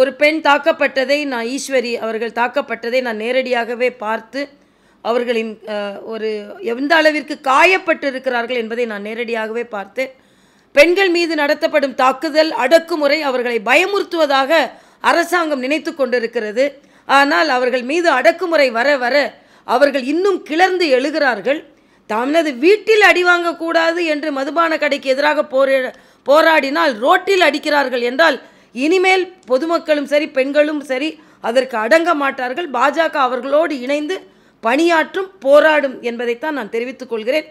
ஒரு பெண் தாக்கப்பட்டதை நான் ஈஸ்வரி அவர்கள் தாக்கப்பட்டதை நான் நேரடியாகவே பார்த்து அவர்களின் ஒரு எந்த அளவிற்கு காயப்பட்டு இருக்கிறார்கள் என்பதை நான் நேரடியாகவே பார்த்தேன் பெண்கள் மீது நடத்தப்படும் தாக்குதல் அடக்குமுறை அவர்களை பயமுறுத்துவதாக அரசாங்கம் நினைத்து கொண்டிருக்கிறது ஆனால் அவர்கள் மீது அடக்குமுறை வர வர அவர்கள் இன்னும் கிளர்ந்து எழுகிறார்கள் தனது வீட்டில் அடி வாங்கக்கூடாது என்று மதுபான கடைக்கு எதிராக போரே போராடினால் ரோட்டில் அடிக்கிறார்கள் என்றால் இனிமேல் பொதுமக்களும் சரி பெண்களும் சரி அதற்கு அடங்க மாட்டார்கள் பாஜக அவர்களோடு இணைந்து பணியாற்றும் போராடும் என்பதைத்தான் நான் தெரிவித்துக் கொள்கிறேன்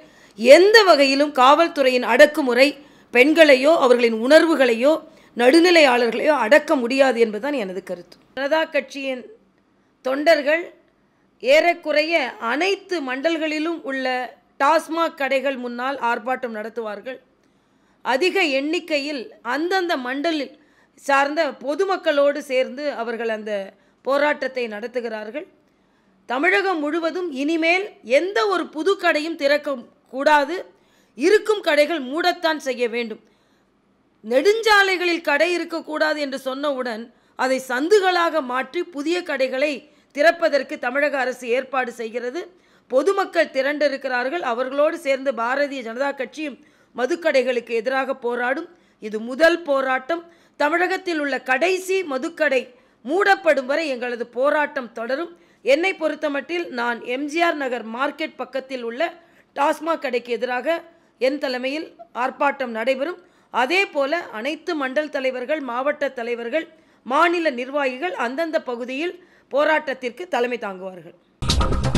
எந்த வகையிலும் காவல்துறையின் அடக்குமுறை பெண்களையோ அவர்களின் உணர்வுகளையோ நடுநிலையாளர்களையோ அடக்க முடியாது என்பதுதான் எனது கருத்து ஜனதா கட்சியின் தொண்டர்கள் ஏறக்குறைய அனைத்து மண்டல்களிலும் உள்ள டாஸ்மாக் கடைகள் முன்னால் ஆர்ப்பாட்டம் நடத்துவார்கள் அதிக எண்ணிக்கையில் அந்தந்த மண்டலில் சார்ந்த பொதுமக்களோடு சேர்ந்து அவர்கள் அந்த போராட்டத்தை நடத்துகிறார்கள் தமிழகம் முழுவதும் இனிமேல் எந்த ஒரு புது கடையும் திறக்க கூடாது இருக்கும் கடைகள் மூடத்தான் செய்ய வேண்டும் நெடுஞ்சாலைகளில் கடை இருக்கக்கூடாது என்று சொன்னவுடன் அதை சந்துகளாக மாற்றி புதிய கடைகளை திறப்பதற்கு தமிழக அரசு ஏற்பாடு செய்கிறது பொதுமக்கள் திரண்டிருக்கிறார்கள் அவர்களோடு சேர்ந்து பாரதிய ஜனதா கட்சியும் மதுக்கடைகளுக்கு எதிராக போராடும் இது முதல் போராட்டம் தமிழகத்தில் உள்ள கடைசி மதுக்கடை மூடப்படும் வரை எங்களது போராட்டம் தொடரும் என்னை பொறுத்தமட்டில் நான் எம்ஜிஆர் நகர் மார்க்கெட் பக்கத்தில் உள்ள டாஸ்மாக் கடைக்கு எதிராக என் தலைமையில் ஆர்ப்பாட்டம் நடைபெறும் அதே போல அனைத்து மண்டல் தலைவர்கள் மாவட்ட தலைவர்கள் மாநில நிர்வாகிகள் அந்தந்த பகுதியில் போராட்டத்திற்கு தலைமை தாங்குவார்கள்